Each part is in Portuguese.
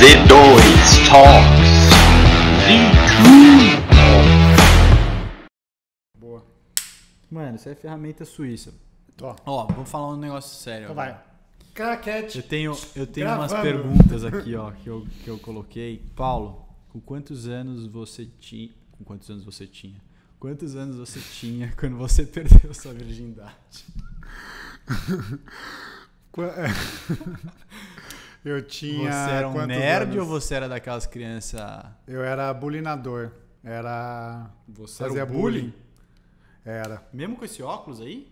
Z2 Talks. Z2. Boa. Mano, isso é ferramenta suíça. Ó, ó vamos falar um negócio sério. Então vai. Craquete. Eu tenho, eu tenho umas perguntas aqui, ó, que eu, que eu coloquei. Paulo, com quantos anos você tinha. Com quantos anos você tinha? Quantos anos você tinha quando você perdeu sua virgindade? Eu tinha. Você era um nerd anos? ou você era daquelas crianças. Eu era bulinador. Era. Você fazia era bullying? bullying? Era. Mesmo com esse óculos aí?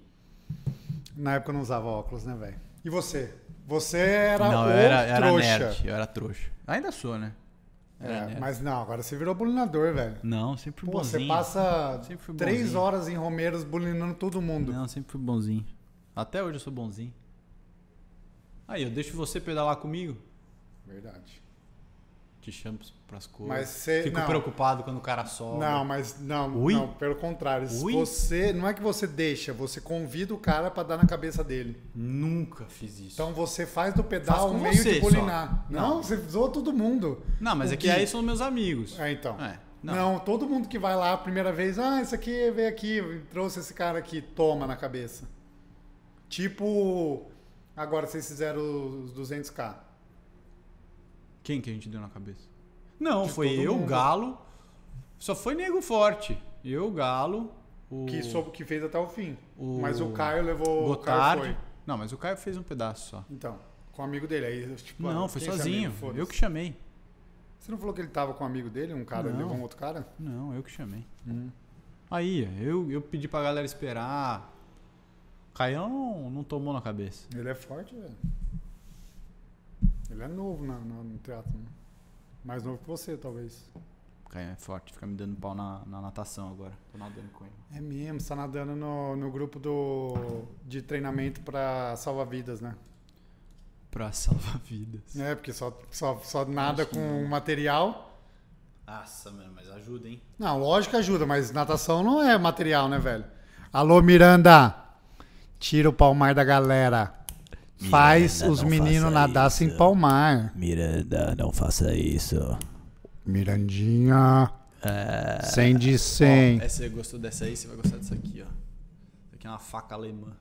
Na época eu não usava óculos, né, velho? E você? Você era. Não, eu era, era nerd. Eu era trouxa. Ainda sou, né? É, mas não, agora você virou bulinador, velho. Não, sempre fui Pô, bonzinho. Você passa três horas em Romeiros bulinando todo mundo. Não, sempre fui bonzinho. Até hoje eu sou bonzinho. Aí, eu deixo você pedalar comigo. Verdade. Te chamo pras coisas. Mas cê, Fico não. preocupado quando o cara sobe. Não, mas não, Ui? não pelo contrário. Ui? Você não é que você deixa, você convida o cara para dar na cabeça dele. Nunca fiz isso. Então você faz do pedal um meio de polinar. Não, não, você visou todo mundo. Não, mas o é que, que aí são meus amigos. É, então. É. Não. não. todo mundo que vai lá a primeira vez, ah, esse aqui veio aqui, trouxe esse cara aqui, toma na cabeça. Tipo Agora vocês fizeram os 200k. Quem que a gente deu na cabeça? Não, De foi eu, mundo. Galo. Só foi nego forte. Eu, Galo. O... Que soube que fez até o fim. O... Mas o Caio levou. Gotard. O Caio foi. Não, mas o Caio fez um pedaço só. Então, com o amigo dele. Aí, tipo, não, ah, foi é sozinho. eu que chamei. Você não falou que ele tava com um amigo dele, um cara, não. levou um outro cara? Não, eu que chamei. Hum. Aí, eu, eu pedi pra galera esperar. Caião não, não tomou na cabeça. Ele é forte, velho. Ele é novo na, na, no teatro, né? Mais novo que você, talvez. Caião é forte, fica me dando pau na, na natação agora. Tô nadando com ele. É mesmo, você tá nadando no, no grupo do, de treinamento pra salva-vidas, né? Pra salva-vidas. É, porque só, só, só nada com com material. Nossa, mano, mas ajuda, hein? Não, lógico que ajuda, mas natação não é material, né, velho? Alô, Miranda! Tira o palmar da galera. Miranda, Faz os meninos nadar em sem palmar. Miranda, não faça isso. Mirandinha. É... 100 de 100. É, se você gostou dessa aí, você vai gostar dessa aqui, ó. Isso aqui é uma faca alemã.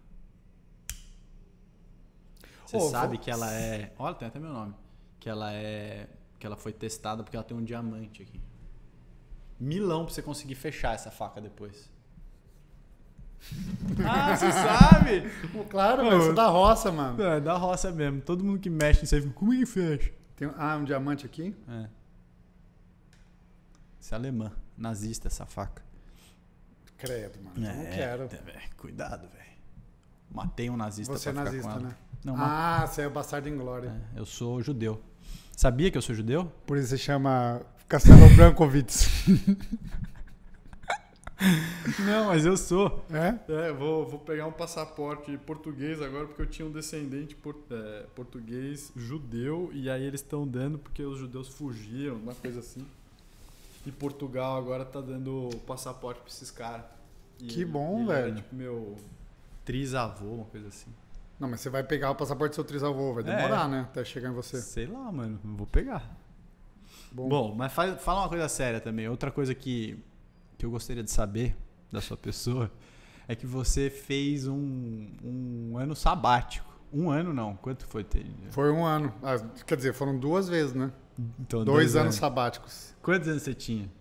Você oh, sabe vou... que ela é. Olha, tem até meu nome. Que ela é. Que ela foi testada porque ela tem um diamante aqui. Milão pra você conseguir fechar essa faca depois. Ah, você sabe? claro, mano, eu sou é da roça, mano. É, da roça mesmo. Todo mundo que mexe nisso aí fica, como é que fecha? Tem, ah, um diamante aqui? É. Isso é alemã, nazista, essa faca. Credo, mano. É, não quero. Véio, cuidado, velho. Matei um nazista Você é nazista, né? Não, ah, você é o bastardo em glória. É, eu sou judeu. Sabia que eu sou judeu? Por isso se chama Castelo Brancovitz. Não, mas eu sou. É? é vou, vou pegar um passaporte português agora, porque eu tinha um descendente é, português judeu, e aí eles estão dando porque os judeus fugiram, uma coisa assim. E Portugal agora tá dando passaporte pra esses caras. Que bom, velho. Era, tipo meu trisavô, uma coisa assim. Não, mas você vai pegar o passaporte do seu trisavô, vai demorar, é. né? Até chegar em você. Sei lá, mano, vou pegar. Bom, bom mas fala uma coisa séria também. Outra coisa que que eu gostaria de saber da sua pessoa é que você fez um, um ano sabático. Um ano não, quanto foi? Ter? Foi um ano. Ah, quer dizer, foram duas vezes, né? Então, dois, dois anos, sabáticos. Quantos anos você tinha?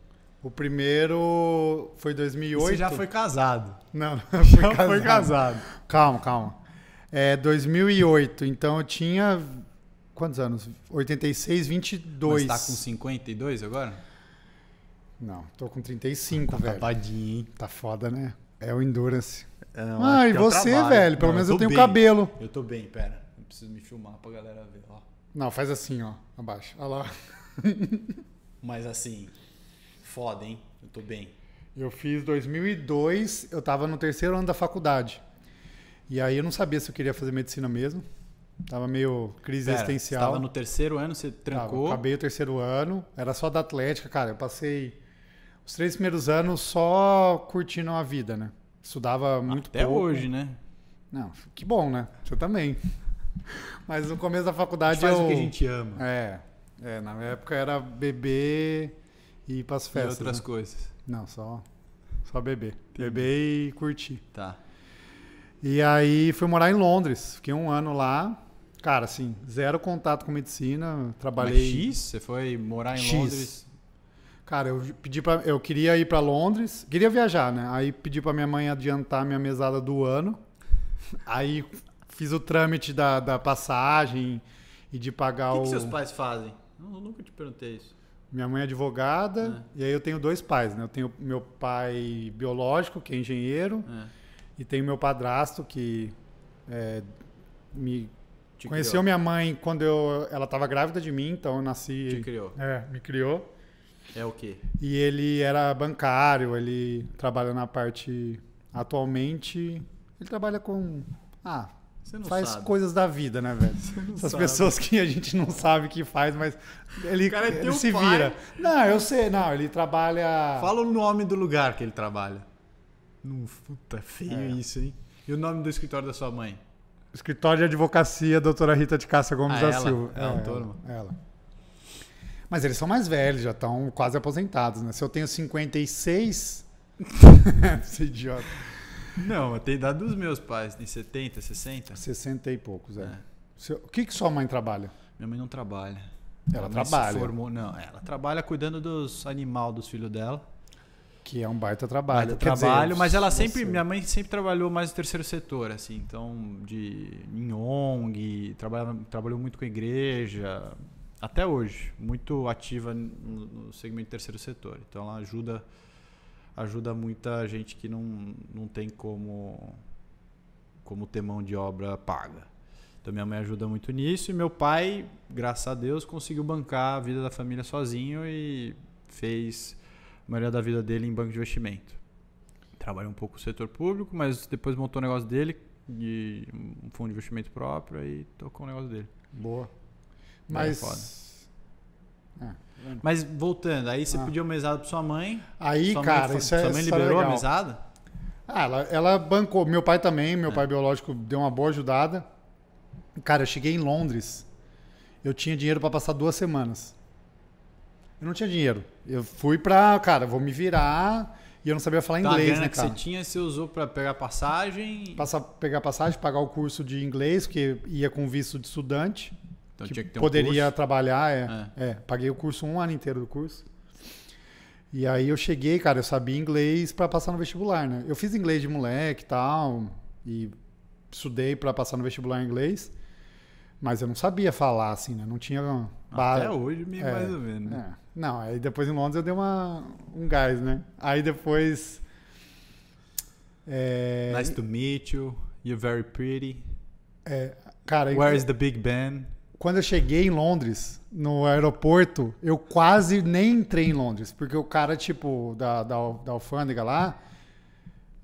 O primeiro foi 2008. você já foi casado. Não, não já casado. foi casado. Calma, calma. É 2008, então eu tinha quantos anos? 86, 22. Você está com 52 agora? Não, tô com 35, tá velho. Acabadinho, hein? Tá foda, né? É o Endurance. Não, é, ah, e é você, trabalho. velho? Pelo não, menos eu, eu tenho bem. cabelo. Eu tô bem, pera. Eu preciso me filmar pra galera ver, ó. Não, faz assim, ó. Abaixa. Olha lá. Mas assim, foda, hein? Eu tô bem. Eu fiz 2002, eu tava no terceiro ano da faculdade. E aí eu não sabia se eu queria fazer medicina mesmo. Tava meio crise Pera, existencial. Você tava no terceiro ano, você trancou? Tava, acabei o terceiro ano, era só da Atlética, cara. Eu passei os três primeiros anos só curtindo a vida, né? Estudava muito Até pouco. Até hoje, né? Não, que bom, né? Você também. Mas no começo da faculdade faz eu... o que a gente ama. É, é, na minha época era beber e ir para as festas. E outras né? coisas. Não, só, só beber. Beber e curtir. Tá. E aí fui morar em Londres. Fiquei um ano lá. Cara, assim, zero contato com medicina. Trabalhei. Mas X? Você foi morar em X. Londres? Cara, eu pedi para eu queria ir para Londres, queria viajar, né? Aí pedi para minha mãe adiantar minha mesada do ano. Aí fiz o trâmite da, da passagem e de pagar o. Que o que seus pais fazem? Eu nunca te perguntei isso. Minha mãe é advogada é. e aí eu tenho dois pais, né? Eu tenho meu pai biológico, que é engenheiro, é. e tenho meu padrasto que é, me te conheceu criou. minha mãe quando eu, ela estava grávida de mim, então eu nasci. Te criou. É, me criou. É o quê? E ele era bancário, ele trabalha na parte. Atualmente, ele trabalha com. Ah, faz sabe. coisas da vida, né, velho? Essas sabe. pessoas que a gente não sabe o que faz, mas ele, é ele se pai. vira. Não, eu sei, não, ele trabalha. Fala o nome do lugar que ele trabalha. Não, puta, feio é. isso, hein? E o nome do escritório da sua mãe? Escritório de Advocacia, doutora Rita de Cássia Gomes ah, da ela? Silva. é, a dona, ela. Mas eles são mais velhos, já estão quase aposentados, né? Se eu tenho 56. Esse idiota. Não, eu tenho idade dos meus pais, tem 70, 60. 60 e poucos, é. é. O que, que sua mãe trabalha? Minha mãe não trabalha. Ela, ela trabalha? Formou... Não, é, ela trabalha cuidando dos animal dos filhos dela. Que é um baita trabalho. Baita trabalho, dizer, mas ela sempre, você... minha mãe sempre trabalhou mais no terceiro setor, assim, então de em ONG, trabalhou muito com a igreja, até hoje, muito ativa no segmento terceiro setor. Então ela ajuda ajuda muita gente que não, não tem como como ter mão de obra paga. Então minha mãe ajuda muito nisso e meu pai, graças a Deus, conseguiu bancar a vida da família sozinho e fez a maioria da vida dele em banco de investimento. Trabalhou um pouco no setor público, mas depois montou o um negócio dele, de um fundo de investimento próprio e tocou o negócio dele. Boa. É Mas. É Mas voltando, aí você ah. pediu mesada para sua mãe. Aí, sua cara, mãe, isso sua é. Sua mãe liberou legal. a mesada? Ah, ela, ela bancou. Meu pai também, meu é. pai biológico deu uma boa ajudada. Cara, eu cheguei em Londres. Eu tinha dinheiro para passar duas semanas. Eu não tinha dinheiro. Eu fui pra, cara, vou me virar. E eu não sabia falar tá, inglês, né, cara? que você tinha, você usou para pegar passagem? Passar, pegar passagem, pagar o curso de inglês, que ia com visto de estudante. Então que tinha que ter um poderia curso. trabalhar, é, é. é. Paguei o curso, um ano inteiro do curso. E aí eu cheguei, cara, eu sabia inglês para passar no vestibular, né? Eu fiz inglês de moleque e tal, e estudei para passar no vestibular em inglês, mas eu não sabia falar, assim, né? Não tinha... Até hoje, meio é, mais ou menos, né? É. Não, aí depois em Londres eu dei uma, um gás, né? Aí depois... É... Nice to meet you, you're very pretty. É, cara... Where is the Big Ben? quando eu cheguei em Londres, no aeroporto, eu quase nem entrei em Londres, porque o cara, tipo, da, da, da alfândega lá,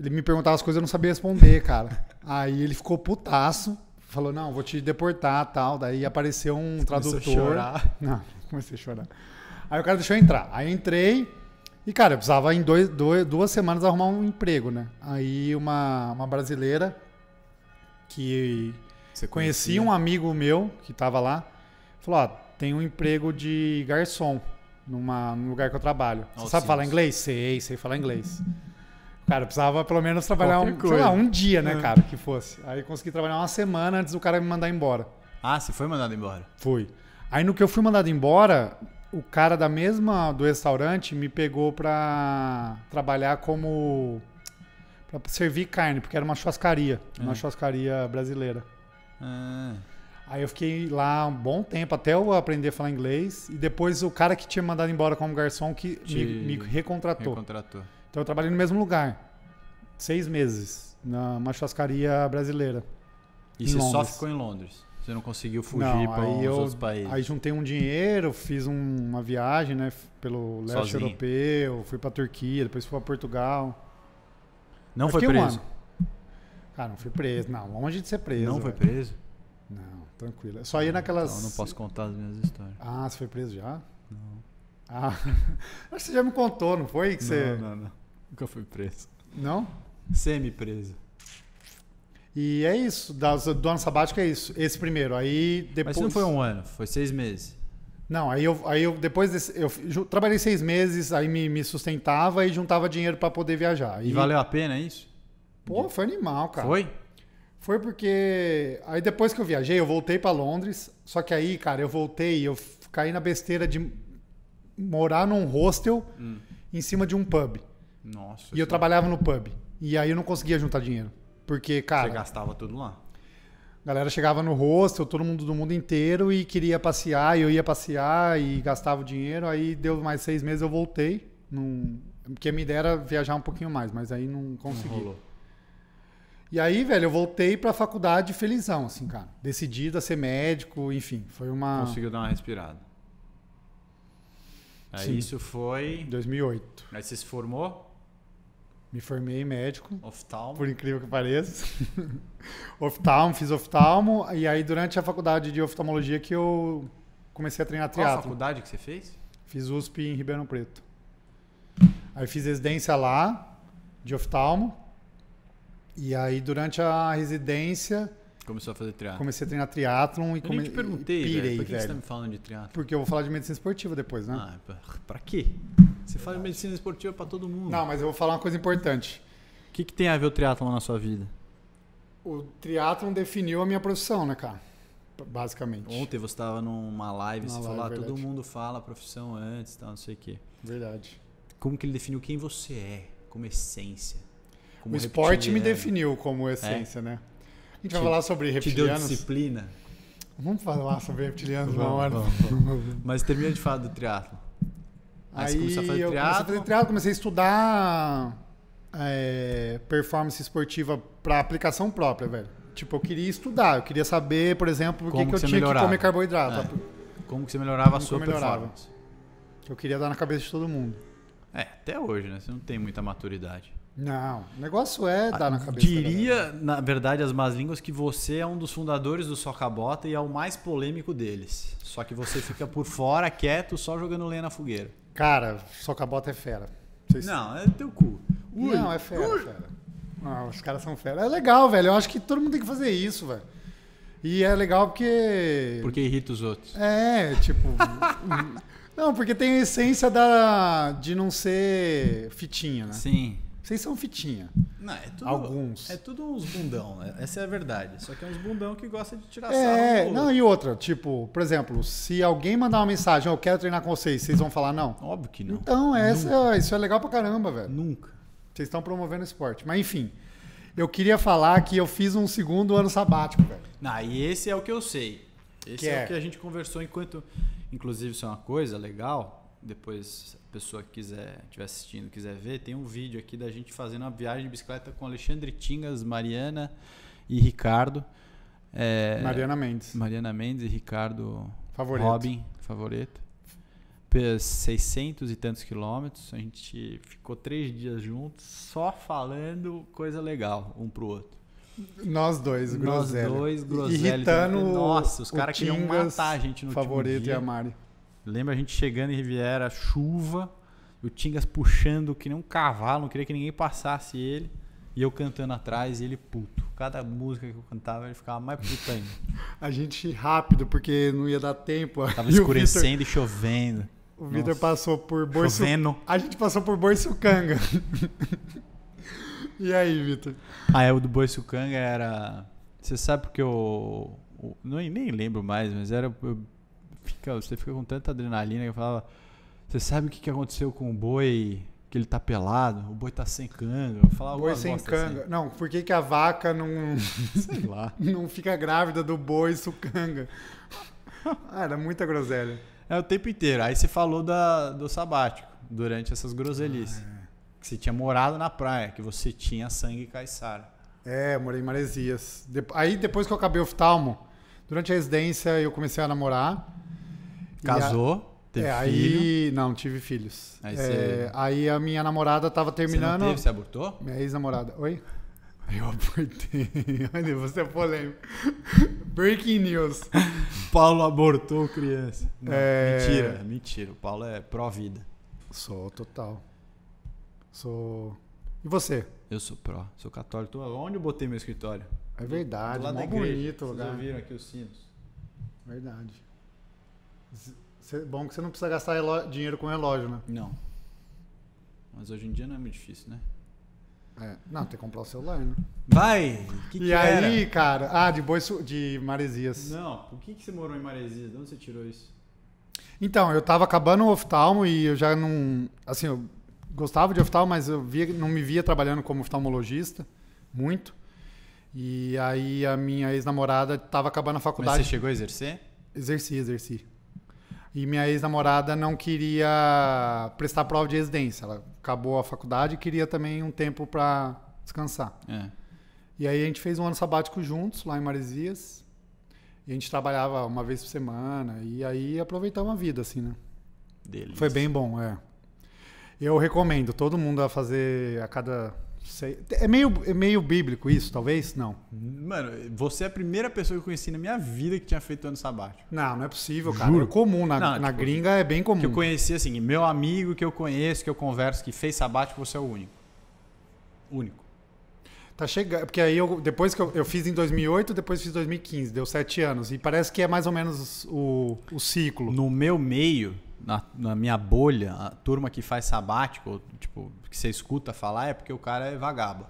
ele me perguntava as coisas, eu não sabia responder, cara. Aí ele ficou putaço, falou, não, vou te deportar, tal. Daí apareceu um Você tradutor. a chorar. Não, comecei a chorar. Aí o cara deixou eu entrar. Aí eu entrei, e, cara, eu precisava em dois, dois, duas semanas arrumar um emprego, né? Aí uma, uma brasileira que você conhecia? Conheci um amigo meu que estava lá. Falou, ó, tem um emprego de garçom numa, num lugar que eu trabalho. Você oh, sabe sim, falar sim. inglês? Sei, sei falar inglês. Cara, precisava pelo menos trabalhar um, lá, um dia, né, é. cara, que fosse. Aí consegui trabalhar uma semana antes do cara me mandar embora. Ah, você foi mandado embora? Fui. Aí no que eu fui mandado embora, o cara da mesma do restaurante me pegou pra trabalhar como para servir carne, porque era uma churrascaria, uma hum. churrascaria brasileira. Ah. Aí eu fiquei lá um bom tempo até eu aprender a falar inglês. E depois o cara que tinha mandado embora como garçom que me, me recontratou. recontratou. Então eu trabalhei no mesmo lugar. Seis meses. Numa churrascaria brasileira. E você Londres. só ficou em Londres? Você não conseguiu fugir para os eu, outros países? Aí juntei um dinheiro, fiz um, uma viagem né, pelo leste Sozinho. europeu, fui para Turquia, depois fui para Portugal. Não foi preso? Um ano. Ah, não fui preso. Não, longe de ser preso. Não foi preso? Não, tranquilo. É só ia naquelas. Não, não posso contar as minhas histórias. Ah, você foi preso já? Não. Ah, acho que você já me contou, não foi? Que você... Não, não, não. Nunca fui preso. Não? Semi-preso. E é isso, das, do ano sabático é isso. Esse primeiro. Aí depois. Mas não foi um ano, foi seis meses. Não, aí eu, aí eu depois desse, eu trabalhei seis meses, aí me, me sustentava e juntava dinheiro para poder viajar. E, e valeu a pena isso? Pô, foi animal, cara. Foi? Foi porque. Aí depois que eu viajei, eu voltei para Londres. Só que aí, cara, eu voltei e eu caí na besteira de morar num hostel hum. em cima de um pub. Nossa. E eu trabalhava no pub. E aí eu não conseguia juntar dinheiro. Porque, cara. Você gastava tudo lá. A galera chegava no hostel, todo mundo do mundo inteiro e queria passear, e eu ia passear e gastava o dinheiro. Aí deu mais seis meses, eu voltei. Num... Porque a minha ideia era viajar um pouquinho mais, mas aí não consegui. Não rolou. E aí, velho, eu voltei pra faculdade felizão, assim, cara. Decidido a ser médico, enfim, foi uma... Conseguiu dar uma respirada. Aí Sim. isso foi... 2008. Aí você se formou? Me formei em médico. Oftalmo. Por incrível que pareça. oftalmo, fiz oftalmo. E aí, durante a faculdade de oftalmologia que eu comecei a treinar teatro. Qual faculdade que você fez? Fiz USP em Ribeirão Preto. Aí fiz residência lá, de oftalmo. E aí, durante a residência. Começou a fazer triatlon. Comecei a treinar triatlon e comecei. Eu come... perguntei, pirei, velho. Por que, velho? você tá me falando de triatlon? Porque eu vou falar de medicina esportiva depois, né? Ah, pra quê? Você fala de medicina esportiva pra todo mundo. Não, mas eu vou falar uma coisa importante. O que, que tem a ver o triatlon na sua vida? O triatlon definiu a minha profissão, né, cara? Basicamente. Ontem você estava numa live, Uma você live, falou, ah, todo mundo fala a profissão antes, tal, não sei o quê. Verdade. Como que ele definiu quem você é, como essência? Como o esporte me né? definiu como é. essência, é? né? A gente te, vai falar sobre reptilianos. Te deu disciplina? Vamos falar sobre reptilianos vamos, uma hora. Vamos, vamos. Mas termina de falar do triatlo. Aí, a fazer eu comecei a fazer triatlo, comecei a estudar é, performance esportiva para aplicação própria, velho. Tipo, eu queria estudar, eu queria saber, por exemplo, o que, que eu tinha melhorava. que comer carboidrato. É. Como que você melhorava Como a sua eu performance. Eu queria dar na cabeça de todo mundo. É, até hoje, né? Você não tem muita maturidade. Não, o negócio é ah, dar na cabeça. Diria, na verdade, as más línguas que você é um dos fundadores do Socabota e é o mais polêmico deles. Só que você fica por fora, quieto, só jogando lenha na fogueira. Cara, Socabota é fera. Vocês... Não, é teu cu. Ui, Não, é fera, ui. fera. Não, os caras são fera. É legal, velho. Eu acho que todo mundo tem que fazer isso, velho. E é legal porque. Porque irrita os outros. É, tipo. não, porque tem a essência da... de não ser fitinha, né? Sim. Vocês são fitinha. Não, é tudo, Alguns. É tudo uns bundão, né? Essa é a verdade. Só que é uns bundão que gosta de tirar é, sarro. É, não, e outra, tipo, por exemplo, se alguém mandar uma mensagem, eu quero treinar com vocês, vocês vão falar não? Óbvio que não. Então, é essa, ah, isso é legal pra caramba, velho. Nunca. Vocês estão promovendo esporte. Mas enfim, eu queria falar que eu fiz um segundo ano sabático, velho. Não, e esse é o que eu sei. Esse que é, é o que a gente conversou enquanto. Inclusive, isso é uma coisa legal. Depois pessoa que quiser, estiver assistindo, quiser ver, tem um vídeo aqui da gente fazendo uma viagem de bicicleta com Alexandre Tingas, Mariana e Ricardo. É, Mariana Mendes. Mariana Mendes e Ricardo Favorito Robin, favorito. 600 e tantos quilômetros. A gente ficou três dias juntos, só falando coisa legal um pro outro. Nós dois, Nós groselha. Nós dois, groselha. Irritando Nossa, os caras queriam matar a gente no favorito e a Mari. Lembra a gente chegando em Riviera, chuva, o Tingas puxando que nem um cavalo, não queria que ninguém passasse ele. E eu cantando atrás e ele puto. Cada música que eu cantava, ele ficava mais puto ainda. a gente rápido, porque não ia dar tempo. Tava escurecendo Victor... e chovendo. O Vitor passou por Borsu... A gente passou por Boiçucanga. e aí, Vitor? Ah, é, o do Boiçucanga era... Você sabe porque eu... eu... Nem lembro mais, mas era... Eu fica, você fica com tanta adrenalina que eu falava, você sabe o que, que aconteceu com o boi que ele tá pelado, o boi tá sem canga. Eu falava, boi sem canga. Assim. Não, por que, que a vaca não. Sei lá. não fica grávida do boi sucanga? Ah, era muita groselha. É o tempo inteiro. Aí você falou da, do sabático, durante essas groselhices. Ah, é. Que você tinha morado na praia, que você tinha sangue caiçara. É, eu morei em Maresias. De... Aí depois que eu acabei oftalmo, durante a residência eu comecei a namorar. Casou? Teve é, filho? aí. Não, tive filhos. Aí, você... é, aí a minha namorada tava terminando. Você teve, você abortou? Minha ex-namorada. Oi? Eu abortei. Olha, você é polêmico. Breaking news. Paulo abortou criança. Não, é... Mentira, mentira. O Paulo é pró-vida. Sou total. Sou. E você? Eu sou pró, sou católico. Onde eu botei meu escritório? É verdade, Lá lado bonito Vocês lugar. Viram ouviram aqui os sinos. Verdade. Bom que você não precisa gastar dinheiro com relógio, né? Não. Mas hoje em dia não é muito difícil, né? É. Não, tem que comprar o celular, né? Vai! Que e que aí, era? cara? Ah, de boi de Maresias. Não, por que, que você morou em Maresias? De onde você tirou isso? Então, eu tava acabando o oftalmo e eu já não. Assim, eu gostava de oftalmo, mas eu via, não me via trabalhando como oftalmologista muito. E aí a minha ex-namorada tava acabando a faculdade. Mas você chegou a exercer? Exerci, exerci. E minha ex-namorada não queria prestar prova de residência. Ela acabou a faculdade e queria também um tempo para descansar. É. E aí a gente fez um ano sabático juntos, lá em Maresias. E a gente trabalhava uma vez por semana. E aí aproveitava a vida, assim, né? Delícia. Foi bem bom, é. Eu recomendo todo mundo a fazer a cada Sei. É meio, é meio bíblico isso, talvez? Não. Mano, você é a primeira pessoa que eu conheci na minha vida que tinha feito ano sabático. Não, não é possível, cara. Juro. É comum. Na, não, na tipo, gringa é bem comum. Que eu conheci, assim, meu amigo que eu conheço, que eu converso, que fez sabático, você é o único. Único. Tá chegando. Porque aí eu, depois que eu, eu fiz em 2008, depois fiz em 2015, deu sete anos. E parece que é mais ou menos o, o ciclo. No meu meio, na, na, minha bolha, a turma que faz sabático, tipo, que você escuta falar é porque o cara é vagabundo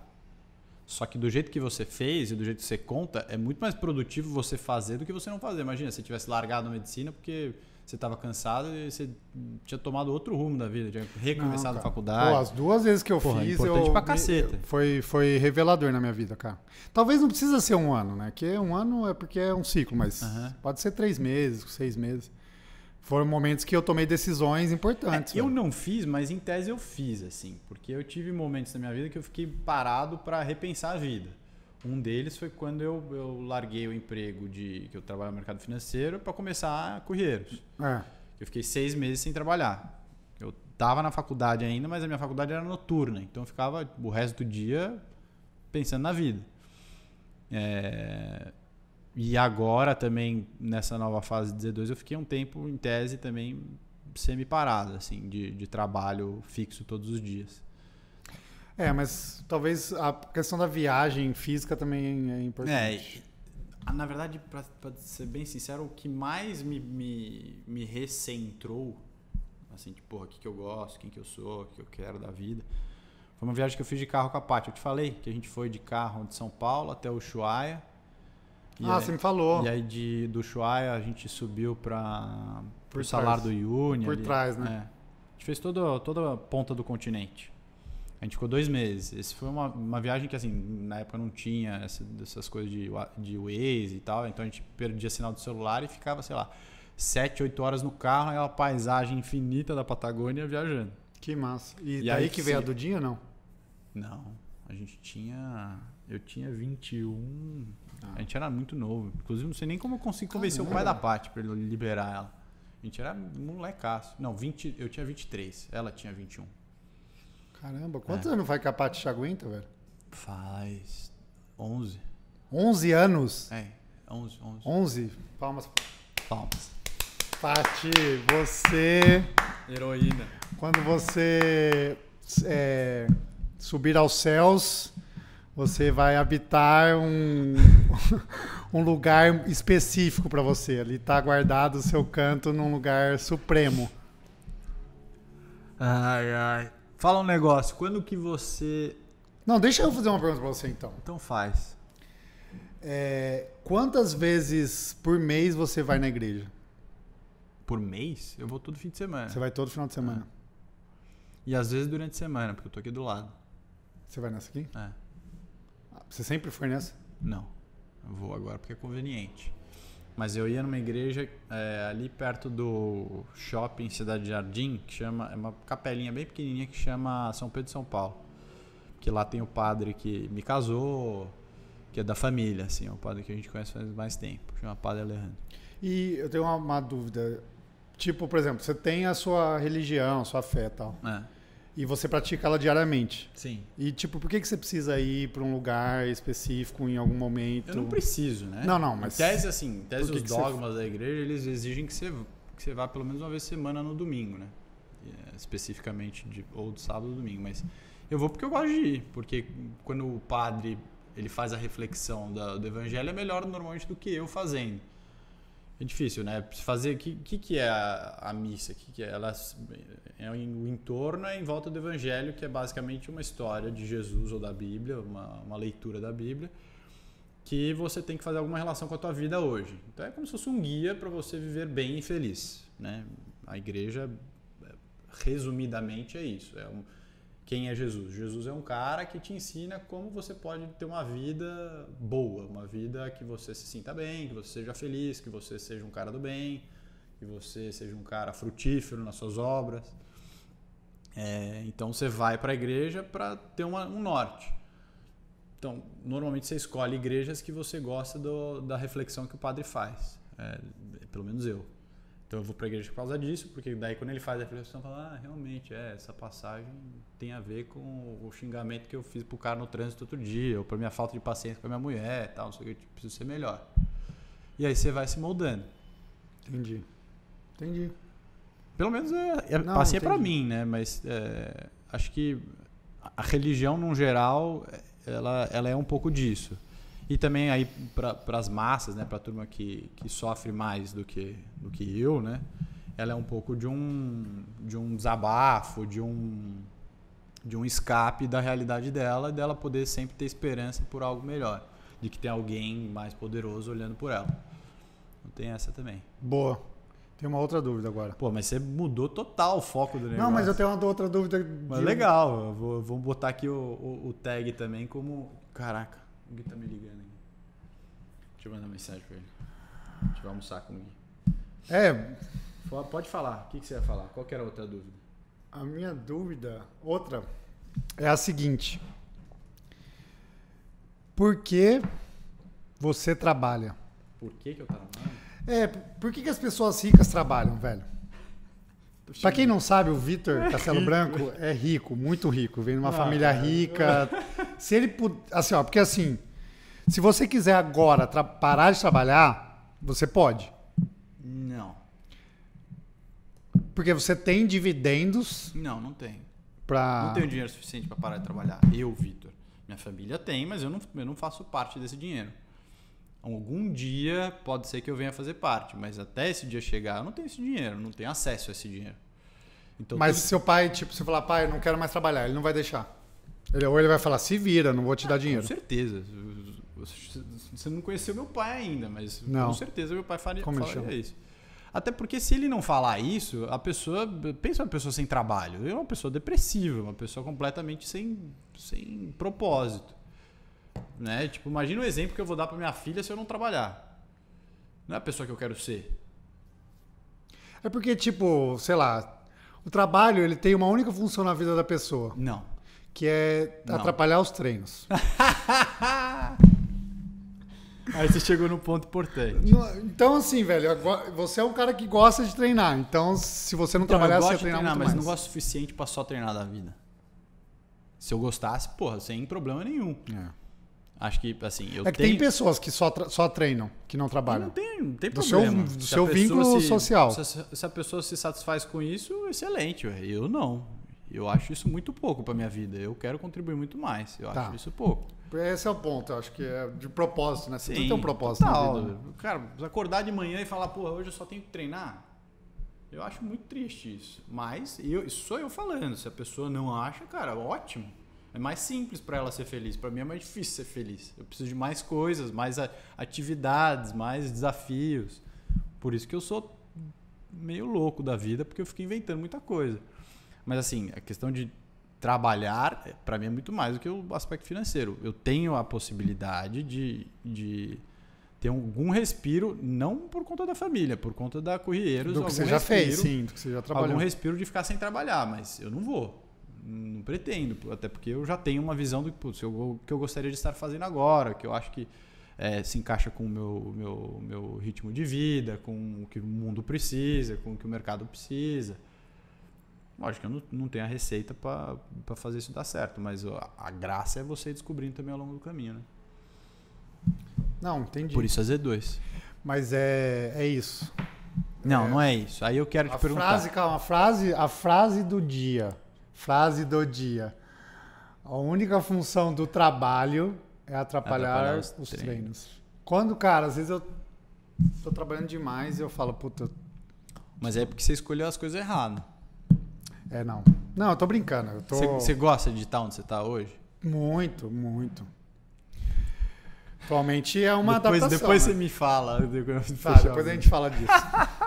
Só que do jeito que você fez e do jeito que você conta, é muito mais produtivo você fazer do que você não fazer. Imagina, se tivesse largado a medicina porque você estava cansado e você tinha tomado outro rumo da vida, tinha recomeçado a faculdade. Pô, as duas vezes que eu Porra, fiz, importante eu, pra caceta. foi foi revelador na minha vida, cara. Talvez não precisa ser um ano, né? Que um ano é porque é um ciclo, mas uhum. pode ser três meses, seis meses foram momentos que eu tomei decisões importantes. É, eu né? não fiz, mas em tese eu fiz, assim, porque eu tive momentos na minha vida que eu fiquei parado para repensar a vida. Um deles foi quando eu, eu larguei o emprego de que eu trabalho no mercado financeiro para começar Correios. É. Eu fiquei seis meses sem trabalhar. Eu estava na faculdade ainda, mas a minha faculdade era noturna, então eu ficava o resto do dia pensando na vida. É, e agora também, nessa nova fase de Z2, eu fiquei um tempo, em tese, também semi-parado, assim, de, de trabalho fixo todos os dias. É, mas talvez a questão da viagem física também é importante. É, na verdade, para ser bem sincero, o que mais me, me, me recentrou, assim, tipo, porra, o que, que eu gosto, quem que eu sou, o que eu quero da vida, foi uma viagem que eu fiz de carro com a Paty. Eu te falei que a gente foi de carro de São Paulo até Ushuaia, e ah, aí, você me falou. E aí de, do Shuaia a gente subiu para o salário do Yuni. Por ali. trás, né? É. A gente fez todo, toda a ponta do continente. A gente ficou dois meses. Esse foi uma, uma viagem que, assim, na época não tinha essa, essas coisas de, de Waze e tal. Então a gente perdia sinal do celular e ficava, sei lá, sete, oito horas no carro, aquela paisagem infinita da Patagônia viajando. Que massa. E, e daí aí, que veio a Dudinha, não? Não. A gente tinha. Eu tinha 21, ah. A gente era muito novo. Inclusive, não sei nem como eu consigo convencer Caramba. o pai da Paty pra ele liberar ela. A gente era molecaço. Não, 20, eu tinha 23, ela tinha 21. Caramba, quantos é. anos faz que a Paty te aguenta, velho? Faz 11. 11 anos? É, 11. 11. 11. Palmas. Palmas. Paty, você. Heroína. Quando você é, subir aos céus você vai habitar um, um lugar específico para você. Ali está guardado o seu canto num lugar supremo. Ai, ai. Fala um negócio. Quando que você. Não, deixa eu fazer uma pergunta para você então. Então faz. É, quantas vezes por mês você vai na igreja? Por mês? Eu vou todo fim de semana. Você vai todo final de é. semana. É. E às vezes durante a semana, porque eu tô aqui do lado. Você vai nessa aqui? É. Você sempre foi nessa? Não. Eu vou agora porque é conveniente. Mas eu ia numa igreja é, ali perto do shopping Cidade Jardim, que chama. É uma capelinha bem pequenininha que chama São Pedro de São Paulo. Que lá tem o padre que me casou, que é da família, assim, é um padre que a gente conhece faz mais tempo, chama Padre Alejandro. E eu tenho uma, uma dúvida. Tipo, por exemplo, você tem a sua religião, a sua fé e tal. É. E você pratica ela diariamente. Sim. E tipo, por que, que você precisa ir para um lugar específico em algum momento? Eu não preciso, né? Não, não, mas. tese, assim, tese os dogmas você... da igreja, eles exigem que você, que você vá pelo menos uma vez por semana no domingo, né? É, especificamente, de, ou do sábado ou domingo. Mas eu vou porque eu gosto de ir. Porque quando o padre ele faz a reflexão da, do evangelho, é melhor normalmente do que eu fazendo. É difícil, né? Fazer. O que, que, é a, a missa? Que que é? Ela, é o entorno é em volta do Evangelho, que é basicamente uma história de Jesus ou da Bíblia, uma, uma leitura da Bíblia, que você tem que fazer alguma relação com a tua vida hoje. Então é como se fosse um guia para você viver bem e feliz, né? A igreja, é, resumidamente, é isso. É um, quem é Jesus? Jesus é um cara que te ensina como você pode ter uma vida boa, uma vida que você se sinta bem, que você seja feliz, que você seja um cara do bem, que você seja um cara frutífero nas suas obras. É, então você vai para a igreja para ter uma, um norte. Então, normalmente você escolhe igrejas que você gosta do, da reflexão que o padre faz. É, pelo menos eu. Então eu vou para a igreja por causa disso, porque daí quando ele faz a reflexão, fala, ah, realmente, é, essa passagem tem a ver com o xingamento que eu fiz pro cara no trânsito outro dia, ou pra minha falta de paciência com a minha mulher, tal, não sei o que, eu tipo, preciso ser melhor. E aí você vai se moldando. Entendi. Entendi. Pelo menos é, é, não, passei entendi. pra mim, né? Mas é, acho que a religião, num geral, ela, ela é um pouco disso. E também aí para as massas, né, para a turma que, que sofre mais do que, do que eu, né, ela é um pouco de um, de um desabafo, de um, de um escape da realidade dela, dela poder sempre ter esperança por algo melhor, de que tem alguém mais poderoso olhando por ela. Não tem essa também. Boa. Tem uma outra dúvida agora. Pô, mas você mudou total o foco do negócio. Não, mas eu tenho uma outra dúvida. De... Mas legal, vou, vou botar aqui o, o, o tag também como. Caraca o Gui tá me ligando aqui. Deixa eu mandar mensagem pra ele. Deixa eu almoçar com o Gui. É. Pode falar. O que, que você ia falar? Qual que era a outra dúvida? A minha dúvida, outra, é a seguinte. Por que você trabalha? Por que, que eu trabalho? É, por que, que as pessoas ricas trabalham, velho? Para quem não sabe, o Vitor é Castelo Branco é rico, muito rico, vem de uma ah, família rica. Se ele assim, ó, porque assim, se você quiser agora parar de trabalhar, você pode. Não. Porque você tem dividendos? Não, não tem. Pra... Não tenho dinheiro suficiente para parar de trabalhar. Eu, Vitor. Minha família tem, mas eu não, eu não faço parte desse dinheiro algum dia pode ser que eu venha fazer parte, mas até esse dia chegar, eu não tenho esse dinheiro, não tenho acesso a esse dinheiro. Então, mas tudo... seu pai, tipo, se falar, pai, eu não quero mais trabalhar, ele não vai deixar. Ele, ou ele vai falar, se vira, não vou te ah, dar dinheiro. Com certeza. Você não conheceu meu pai ainda, mas não. com certeza meu pai faria, Como faria isso. Até porque se ele não falar isso, a pessoa. Pensa uma pessoa sem trabalho. Eu é uma pessoa depressiva, uma pessoa completamente sem, sem propósito. Né? Tipo, imagina o um exemplo que eu vou dar para minha filha se eu não trabalhar. Não é a pessoa que eu quero ser. É porque, tipo, sei lá, o trabalho ele tem uma única função na vida da pessoa. Não. Que é não. atrapalhar os treinos. Aí você chegou no ponto importante. Então, assim, velho, você é um cara que gosta de treinar. Então, se você não então, trabalhar, você vai treinar, treinar muito mas mais. não gosto o suficiente para só treinar da vida. Se eu gostasse, porra, sem problema nenhum. É. Acho que, assim, eu é que tenho... tem pessoas que só, só treinam, que não trabalham. Não tem, não tem do problema. Seu, do se seu vínculo se, social. Se, se, a pessoa se satisfaz com isso, excelente. Eu não. Eu acho isso muito pouco para minha vida. Eu quero contribuir muito mais. Eu tá. acho isso pouco. Esse é o ponto, eu acho que é de propósito, né? Você Sim, tem um propósito total. na vida. Né? Cara, acordar de manhã e falar, porra, hoje eu só tenho que treinar. Eu acho muito triste isso. Mas eu, isso sou eu falando. Se a pessoa não acha, cara, ótimo. É mais simples para ela ser feliz. Para mim é mais difícil ser feliz. Eu preciso de mais coisas, mais atividades, mais desafios. Por isso que eu sou meio louco da vida, porque eu fico inventando muita coisa. Mas assim, a questão de trabalhar, é, para mim é muito mais do que o aspecto financeiro. Eu tenho a possibilidade de, de ter algum respiro, não por conta da família, por conta da Corrieiros. Do que você já respiro, fez, sim, do que você já trabalhou. Algum respiro de ficar sem trabalhar, mas eu não vou não pretendo, até porque eu já tenho uma visão do putz, eu, que eu gostaria de estar fazendo agora, que eu acho que é, se encaixa com o meu, meu, meu ritmo de vida, com o que o mundo precisa, com o que o mercado precisa. Lógico que eu não, não tenho a receita para fazer isso dar certo, mas a, a, graça é você descobrindo também ao longo do caminho, né? Não, entendi. É por isso a Z2. Mas é, é isso. Não, é, não é isso. Aí eu quero te a perguntar. Frase, calma, a frase, a frase do dia. Frase do dia. A única função do trabalho é atrapalhar, atrapalhar os, os treinos. treinos. Quando, cara, às vezes eu tô trabalhando demais e eu falo, puta. Mas é porque você escolheu as coisas erradas. É, não. Não, eu tô brincando. Eu tô... Você, você gosta de estar onde você tá hoje? Muito, muito. Atualmente é uma depois, adaptação. Depois né? você me fala. Tá, depois a assim. gente fala disso.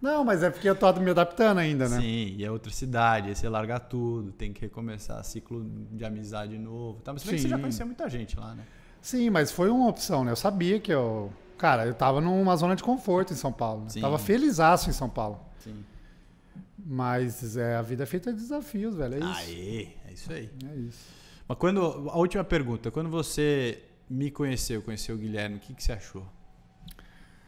Não, mas é porque eu tô me adaptando ainda, né? Sim, e é outra cidade, aí você larga tudo, tem que recomeçar ciclo de amizade novo. Tá? Mas você já conheceu muita gente lá, né? Sim, mas foi uma opção, né? Eu sabia que eu. Cara, eu tava numa zona de conforto em São Paulo. Né? Tava felizaço em São Paulo. Sim. Mas é, a vida é feita de desafios, velho. É isso. Aê, é isso aí. É isso. Mas quando. A última pergunta, quando você me conheceu, conheceu o Guilherme, o que, que você achou?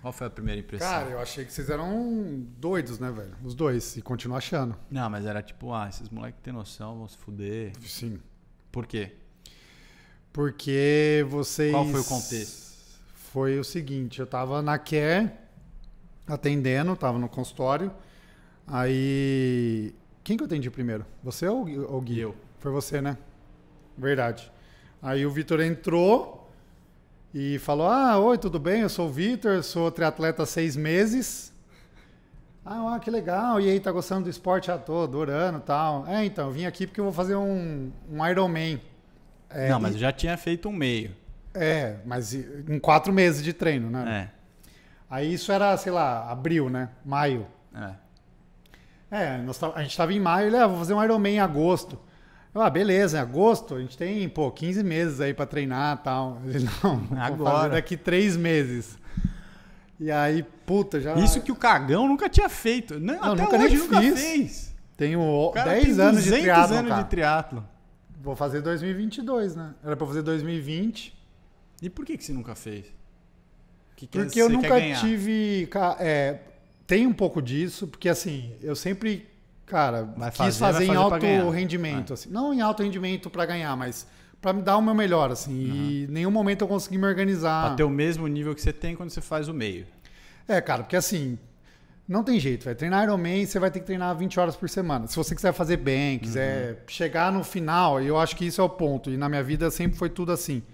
Qual foi a primeira impressão? Cara, eu achei que vocês eram doidos, né, velho? Os dois, e continuo achando. Não, mas era tipo, ah, esses moleques têm noção, vão se fuder. Sim. Por quê? Porque vocês. Qual foi o contexto? Foi o seguinte, eu tava na Care, atendendo, tava no consultório. Aí. Quem que eu atendi primeiro? Você ou o Gui? Eu. Foi você, né? Verdade. Aí o Vitor entrou, e falou: Ah, oi, tudo bem? Eu sou o Vitor, sou triatleta há seis meses. Ah, que legal, e aí, tá gostando do esporte? Ah, tô adorando e tal. É, então, eu vim aqui porque eu vou fazer um, um Ironman. É, Não, mas e... eu já tinha feito um meio. É, mas em quatro meses de treino, né? É. Aí isso era, sei lá, abril, né? Maio. É. É, nós, tá, a gente estava em maio, ele, ah, vou fazer um Ironman em agosto. Eu, ah, beleza, é agosto, a gente tem, pô, 15 meses aí para treinar e tal. Ele, não, agora. daqui três meses. E aí, puta, já. Isso que o cagão nunca tinha feito. Não, né? não até nunca hoje nem nunca fiz. fez. Tenho 10 anos de triatlo. anos de triatlo. Vou fazer 2022, né? Era pra fazer 2020. E por que, que você nunca fez? Que que porque eu nunca tive. É, tem um pouco disso, porque assim, eu sempre Cara, quis fazer, em alto rendimento. É. Assim. Não em alto rendimento para ganhar, mas para me dar o meu melhor. Assim. Uhum. E em nenhum momento eu consegui me organizar. Pra ter o mesmo nível que você tem quando você faz o meio. É, cara, porque assim, não tem jeito, vai treinar Ironman, você vai ter que treinar 20 horas por semana. Se você quiser fazer bem, quiser uhum. chegar no final, eu acho que isso é o ponto. E na minha vida sempre foi tudo assim.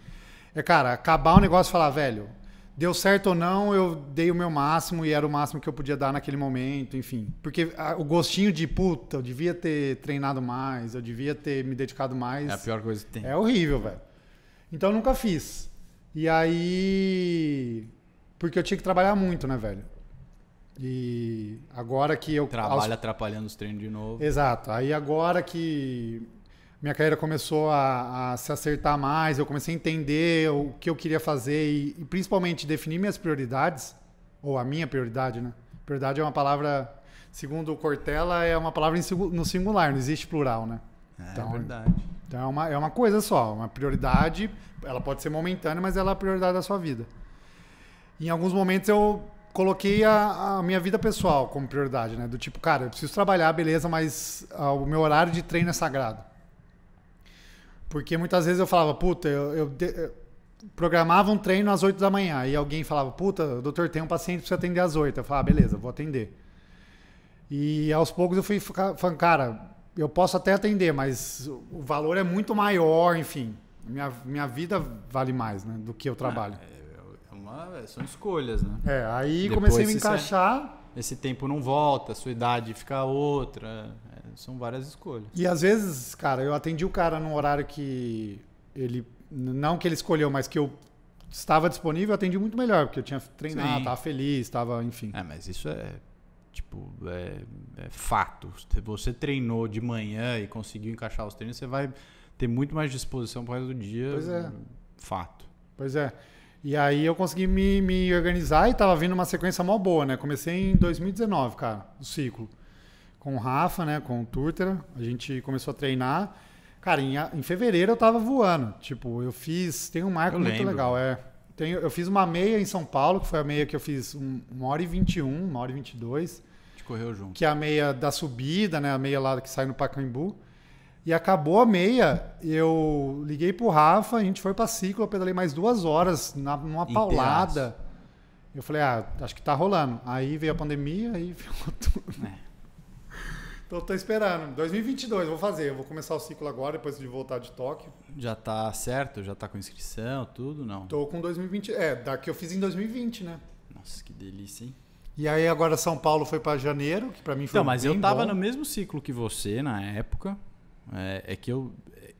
É, cara, acabar o negócio e falar, velho, deu certo ou não, eu dei o meu máximo e era o máximo que eu podia dar naquele momento, enfim. Porque a, ah, o gostinho de puta, eu devia ter treinado mais, eu devia ter me dedicado mais. É a pior coisa que tem. É horrível, velho. Então eu nunca fiz. E aí. Porque eu tinha que trabalhar muito, né, velho? E agora que eu. Trabalha aos... atrapalhando os treinos de novo. Exato. Aí agora que minha carreira começou a, a, se acertar mais, eu comecei a entender o que eu queria fazer e, e, principalmente definir minhas prioridades, ou a minha prioridade, né? Prioridade é uma palavra, segundo o Cortella, é uma palavra no singular, não existe plural, né? É, é então, é verdade. Então é uma, é uma coisa só, uma prioridade, ela pode ser momentânea, mas ela é a prioridade da sua vida. Em alguns momentos eu coloquei a, a, minha vida pessoal como prioridade, né? Do tipo, cara, eu preciso trabalhar, beleza, mas ah, o meu horário de treino é sagrado. Porque muitas vezes eu falava, puta, eu, eu, eu programava um treino às 8 da manhã. E alguém falava, puta, doutor, tem um paciente que precisa atender às 8. Eu falava, ah, beleza, vou atender. E aos poucos eu fui falando, cara, eu posso até atender, mas o valor é muito maior, enfim. Minha, minha vida vale mais né, do que eu trabalho. é, é, é uma, é, são escolhas, né? É, aí Depois comecei a me encaixar. esse tempo não volta, a sua idade fica outra. São várias escolhas. E às vezes, cara, eu atendi o cara num horário que ele. Não que ele escolheu, mas que eu estava disponível, eu atendi muito melhor, porque eu tinha treinado, estava feliz, estava, enfim. É, mas isso é. Tipo, é, é fato. Se você treinou de manhã e conseguiu encaixar os treinos, você vai ter muito mais disposição pro resto do dia. Pois é. Fato. Pois é. E aí eu consegui me, me organizar e tava vindo uma sequência mó boa, né? Comecei em 2019, cara, o ciclo com o Rafa, né, com o Turtera, a gente começou a treinar. Cara, em, em fevereiro eu tava voando. Tipo, eu fiz. Tem um marco eu muito lembro. legal, é. Tem, eu fiz uma meia em São Paulo, que foi a meia que eu fiz um, uma hora e 21, uma hora e 22. A correu junto. Que é a meia da subida, né? A meia lá que sai no Pacaembu. E acabou a meia, eu liguei pro Rafa, a gente foi pra ciclo, eu pedalei mais duas horas na, numa paulada. Eu falei, ah, acho que tá rolando. Aí veio a pandemia, aí ficou tudo. É. Então tô esperando. 2022 vou fazer. Eu vou começar o ciclo agora, depois de voltar de Tóquio. Já tá certo? Já tá com inscrição, tudo? Não. Tô com 2020. É, da que eu fiz em 2020, né? Nossa, que delícia, hein? E aí agora São Paulo foi para janeiro, que para mim foi Não, mas eu tava bom. no mesmo ciclo que você na época. É, é que eu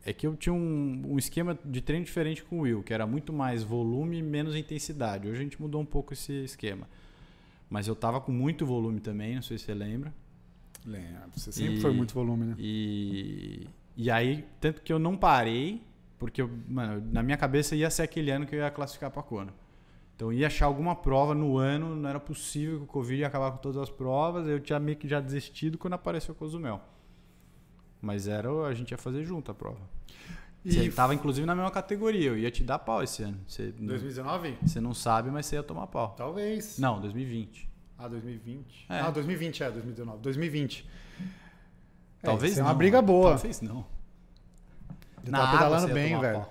é que eu tinha um, um, esquema de treino diferente com o Will, que era muito mais volume e menos intensidade. Hoje a gente mudou um pouco esse esquema. Mas eu tava com muito volume também, não sei se você lembra. Lembro. Você sempre e, foi muito volume, né? E, e aí, tanto que eu não parei, porque eu, mano, na minha cabeça ia ser aquele ano que eu ia classificar para Kona. Então ia achar alguma prova no ano, não era possível que o Covid ia acabar com todas as provas, eu tinha meio que já desistido quando apareceu o Cozumel. Mas era, a gente ia fazer junto a prova. E você estava inclusive na mesma categoria, eu ia te dar pau esse ano. 2019? você não sabe, mas você ia tomar pau. Talvez. Não, 2020. Ah, 2020. É. Ah, 2020, é, 2019. 2020. É, Talvez é, isso não. é uma briga boa. Talvez não. Ele Na tá tava pedalando bem, velho.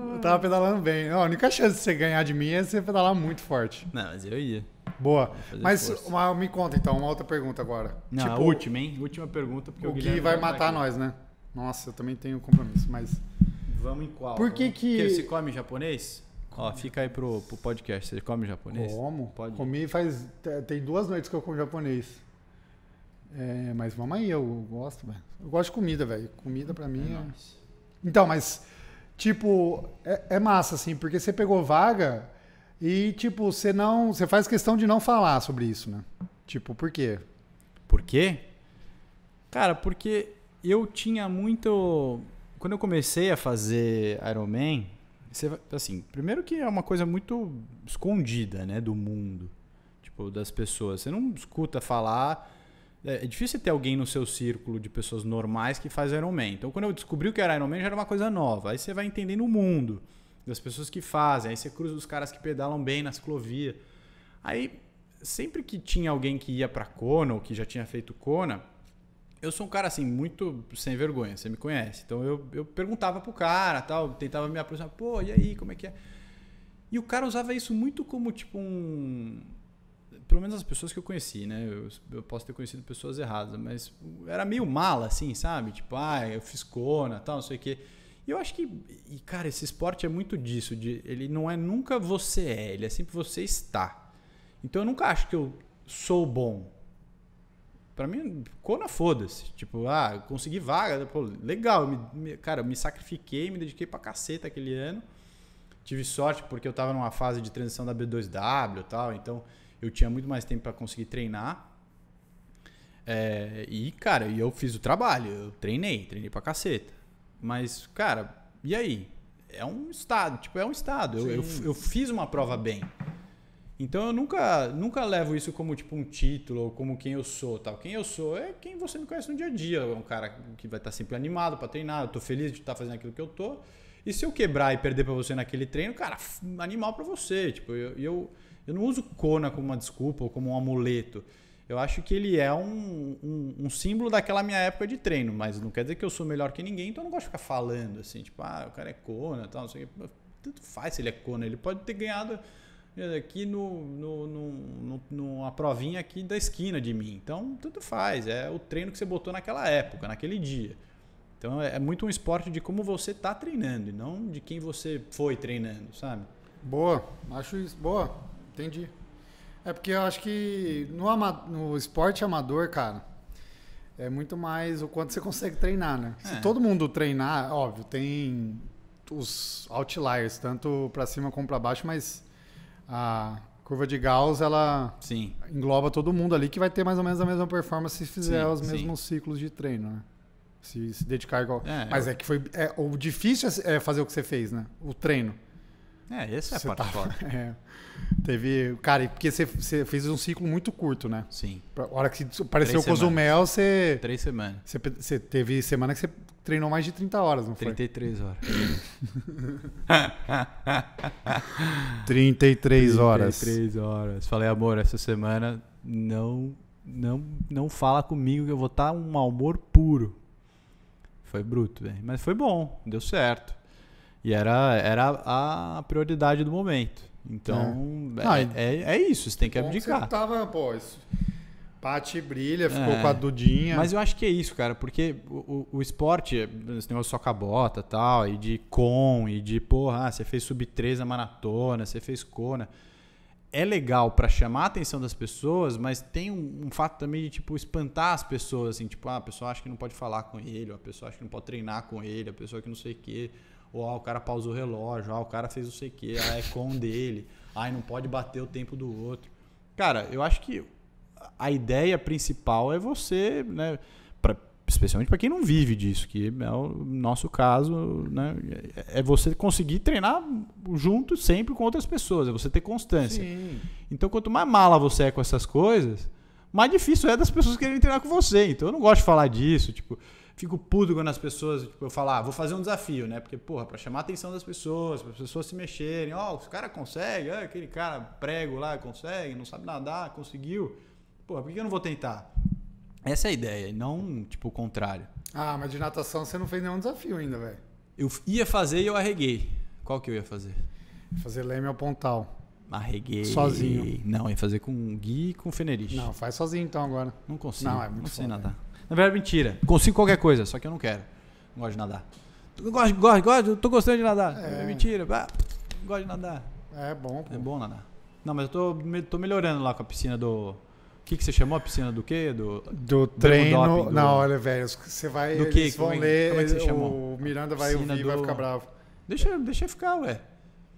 eu tava pedalando bem. Não, a única chance de você ganhar de mim é você pedalar muito forte. Não, mas eu ia. Boa. mas uma, me conta então, uma outra pergunta agora. Não, tipo, a última, hein? Última pergunta. Porque o, o Gui vai matar nós, né? Nossa, eu também tenho compromisso, mas. Vamos em qual? Por que que. Porque você come japonês? Ó, fica aí pro, pro podcast. Você come japonês? Como? Pode. Comi faz. Tem duas noites que eu como japonês. É, mas vamos aí, eu gosto, velho. Eu gosto de comida, velho. Comida pra mim é. é... Então, mas, tipo, é, é, massa, assim, porque você pegou vaga e, tipo, você não. Você faz questão de não falar sobre isso, né? Tipo, por quê? Por quê? Cara, porque eu tinha muito. Quando eu comecei a fazer Iron Man, você, assim, primeiro que é uma coisa muito escondida, né, do mundo, tipo, das pessoas. Você não escuta falar. É, é difícil ter alguém no seu círculo de pessoas normais que faz Iron Man. Então, quando eu descobri o que era Iron Man, já era uma coisa nova. Aí você vai entendendo o mundo das pessoas que fazem. Aí você cruza os caras que pedalam bem na ciclovia. Aí, sempre que tinha alguém que ia para Kona ou que já tinha feito Kona, eu sou um cara assim, muito sem vergonha, você me conhece. Então eu, eu perguntava pro cara, tal, tentava me aproximar, pô, e aí, como é que é? E o cara usava isso muito como tipo um. Pelo menos as pessoas que eu conheci, né? Eu, eu posso ter conhecido pessoas erradas, mas era meio mala, assim, sabe? Tipo, ah, eu fiz cona, tal, não sei o quê. E eu acho que, e cara, esse esporte é muito disso. De, ele não é nunca você é, ele é sempre você está. Então eu nunca acho que eu sou bom. Pra mim, cona foda-se. Tipo, ah, consegui vaga, pô, legal. Me, me, cara, me sacrifiquei, me dediquei pra caceta aquele ano. Tive sorte porque eu tava numa fase de transição da B2W e tal, então eu tinha muito mais tempo para conseguir treinar. É, e, cara, eu fiz o trabalho, eu treinei, treinei pra caceta. Mas, cara, e aí? É um estado, tipo, é um estado. Eu, eu, eu, fiz uma prova bem. Então eu nunca, nunca levo isso como tipo um título ou como quem eu sou, tal. Quem eu sou é quem você me conhece no dia a dia, é um cara que vai estar tá sempre animado para treinar, eu tô feliz de estar tá fazendo aquilo que eu tô. E se eu quebrar e perder para você naquele treino, cara, animal para você, tipo, eu, eu, eu não uso Kona como uma desculpa ou como um amuleto. Eu acho que ele é um, um, um, símbolo daquela minha época de treino, mas não quer dizer que eu sou melhor que ninguém, então eu não gosto de ficar falando assim, tipo, ah, o cara é Kona, tal, não sei o que. Tanto faz se ele é Kona, ele pode ter ganhado é, aqui no, no, no, numa provinha aqui da esquina de mim. Então, tudo faz. É o treino que você botou naquela época, naquele dia. Então, é, é muito um esporte de como você está treinando e não de quem você foi treinando, sabe? Boa, acho isso. Boa, entendi. É porque eu acho que no, ama no esporte amador, cara, é muito mais o quanto você consegue treinar, né? É. Se todo mundo treinar, óbvio, tem os outliers, tanto para cima como para baixo, mas a curva de Gauss ela sim. engloba todo mundo ali que vai ter mais ou menos a mesma performance se fizer sim, os mesmos sim. ciclos de treino, né? Se, se dedicar igual. É, Mas eu... é que foi. É, o difícil é fazer o que você fez, né? O treino. É, esse é a parte tava, tá- é. Teve. Cara, porque você, você, fez um ciclo muito curto, né? Sim. A hora que apareceu o Cozumel, você. Três semanas. Você, você, teve semana que você treinou mais de 30 horas, não 33 foi? Horas. 33 horas. 33 horas. Falei, amor, essa semana não, não, não fala comigo que eu vou estar tá um mau humor puro. Foi bruto, velho. Mas foi bom, deu certo. E era, era a prioridade do momento. Então, é, é, é, é isso, você tem que abdicar. Que você tava, pô, isso... Pati brilha, ficou é, com a Dudinha. Mas eu acho que é isso, cara, porque o, o, o esporte, esse negócio só cabota tal, e de com, e de, porra, ah, você fez sub-3 na maratona, você fez cona. É legal para chamar a atenção das pessoas, mas tem um, um, fato também de, tipo, espantar as pessoas, assim, tipo, ah, a pessoa acha que não pode falar com ele, a pessoa acha que não pode treinar com ele, a pessoa que não sei o quê. Ou ah, o cara pausou o relógio, ah, o cara fez não sei o quê, ah, é com dele, ah, não pode bater o tempo do outro. Cara, eu acho que a ideia principal é você, né, pra, especialmente para quem não vive disso, que é o nosso caso, né, é, é você conseguir treinar junto sempre com outras pessoas, é você ter constância. Sim. Então, quanto mais mala você é com essas coisas, mais difícil é das pessoas quererem treinar com você. Então, eu não gosto de falar disso, tipo, fico puto quando as pessoas, tipo, eu falar, ah, vou fazer um desafio, né? Porque, porra, para chamar a atenção das pessoas, para as pessoas se mexerem, ó, oh, os cara consegue, ah, aquele cara prego lá consegue, não sabe nadar, conseguiu. Porra, por que eu não vou tentar? Essa é a ideia, não, tipo, o contrário. Ah, mas de natação você não fez nenhum desafio ainda, velho. Eu ia fazer e eu arreguei. Qual que eu ia fazer? Fazer leme ao pontal. Arreguei. Sozinho. Não, ia fazer com Gui e com Fenerich. Não, faz sozinho então agora. Não consigo. Não, é muito Não sei foda, nadar. Né? Na verdade, mentira. Consigo qualquer coisa, só que eu não quero. Não gosto de nadar. Gosto, gosto, gosto, tô gostando de nadar. É, é mentira. Ah, gosto de nadar. É bom. Pô. É bom nadar. Não, mas eu tô, tô melhorando lá com a piscina do. O que, que você chamou a piscina do quê? Do, do treino. Do hora Não, olha, velho, você vai. Do que? vão como, é ler. Como é que você chamou? O Miranda vai ouvir e do... vai ficar bravo. Deixa, deixa ficar, ué.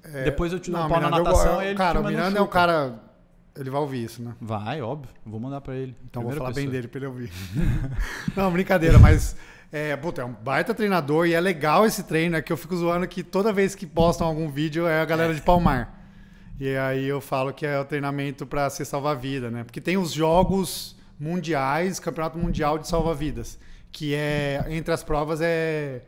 É... Depois eu te dou um pau na natação eu, e ele Cara, o Miranda é um cara ele vai ouvir isso, né? Vai, óbvio. Vou mandar para ele. Então Primeira vou falar pessoa. bem dele para ele ouvir. Não, brincadeira, mas é, puta, é um baita treinador e é legal esse treino, é que eu fico zoando que toda vez que postam algum vídeo é a galera de Palmar. E aí eu falo que é o treinamento para ser salva-vida, né? Porque tem os jogos mundiais, Campeonato Mundial de Salva-Vidas, que é entre as provas é,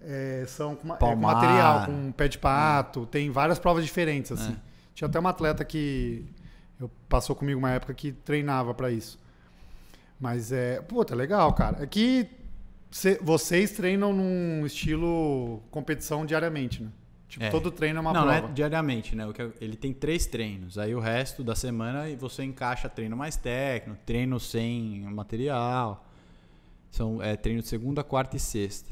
é são com, é, com, material, com pé de pato, tem várias provas diferentes assim. É. Tinha até uma atleta que eu passou comigo uma época que treinava para isso. Mas é, pô, tá legal, cara. É que cê, vocês treinam num estilo competição diariamente, né? Tipo, é. todo treino é uma não, prova. Não, é diariamente, né? Ele tem três treinos. Aí o resto da semana você encaixa treino mais técnico, treino sem material. São é, treino de segunda, quarta e sexta.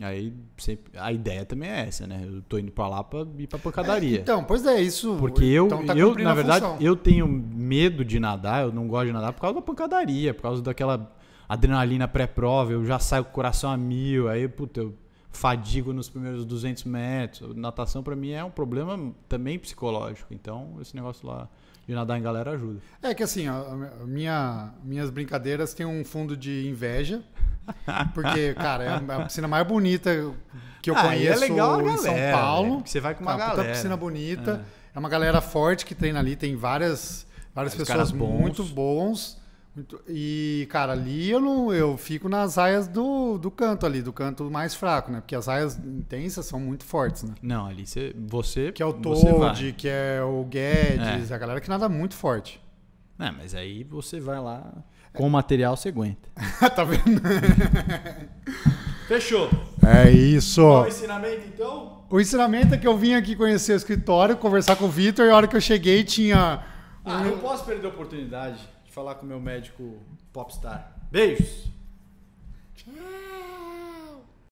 Aí sempre, a ideia também é essa, né? Eu tô indo para lá para ir para pancadaria. É, então, pois é isso. Porque eu, então tá eu na verdade, função. eu tenho medo de nadar, eu não gosto de nadar por causa da pancadaria, por causa daquela adrenalina pré-prova, eu já saio com o coração a mil, aí, puta, eu fadigo nos primeiros 200 metros. Natação para mim é um problema também psicológico, então esse negócio lá de nadar em galera ajuda. É que assim, minha, minhas brincadeiras têm um fundo de inveja Porque, cara, é a piscina mais bonita que eu ah, é conheço é galera, em São Paulo. É, você vai com uma, é uma galera. piscina bonita. É. é. uma galera forte que treina ali. Tem várias, várias pessoas bons. muito bons. Muito, e, cara, ali eu, não, eu fico nas aias do, do canto ali, do canto mais fraco, né? Porque as aias intensas são muito fortes, né? Não, ali você... você que é o Toad, que é o Guedes, é. a galera que nada muito forte. É, mas aí você vai lá... Com material você aguenta. tá vendo? Fechou. É isso. O ensinamento, então? O ensinamento é que eu vim aqui conhecer o escritório, conversar com o Vitor, e a hora que eu cheguei tinha. Ah, eu posso perder a oportunidade de falar com o meu médico popstar. Beijos! Tchau!